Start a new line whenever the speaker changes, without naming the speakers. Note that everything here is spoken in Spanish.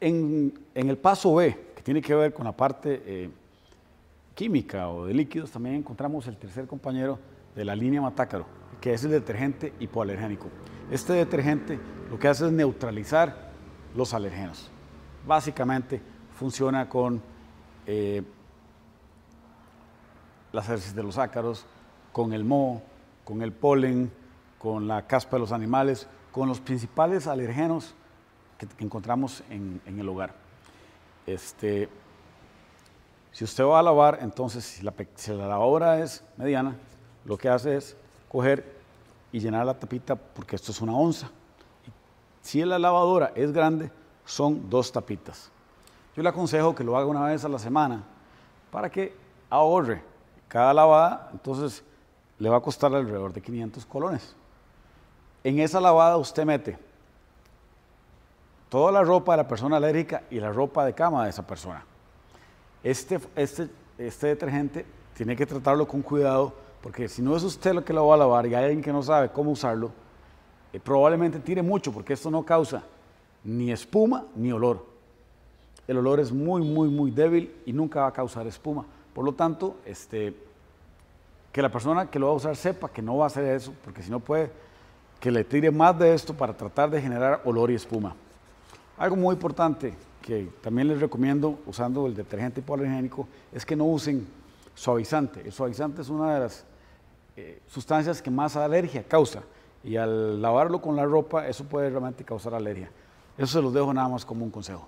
En, el paso B, que tiene que ver con la parte eh, química o de líquidos, también encontramos el tercer compañero de la línea Matácaro, que es el detergente hipoalergénico. Este detergente lo que hace es neutralizar los alergenos. Básicamente funciona con eh, las heces de los ácaros, con el moho, con el polen, con la caspa de los animales, con los principales alergenos que, encontramos en, el hogar. Este, si usted va a lavar, entonces la, si la lavadora es mediana, lo que hace es coger y llenar la tapita porque esto es una onza. Si la lavadora es grande, son dos tapitas. Yo le aconsejo que lo haga una vez a la semana para que ahorre cada lavada, entonces le va a costar alrededor de 500 colones. En esa lavada usted mete toda la ropa de la persona alérgica y la ropa de cama de esa persona. Este, este, este detergente tiene que tratarlo con cuidado porque si no es usted lo que lo va a lavar y hay alguien que no sabe cómo usarlo, eh, probablemente tire mucho porque esto no causa ni espuma ni olor. El olor es muy, muy, muy débil y nunca va a causar espuma. Por lo tanto, este, que la persona que lo va a usar sepa que no va a hacer eso, porque si no puede que le tire más de esto para tratar de generar olor y espuma. Algo muy importante que también les recomiendo usando el detergente hipoalergénico es que no usen suavizante. El suavizante es una de las eh, sustancias que más alergia causa y al lavarlo con la ropa eso puede realmente causar alergia. Eso se los dejo nada más como un consejo.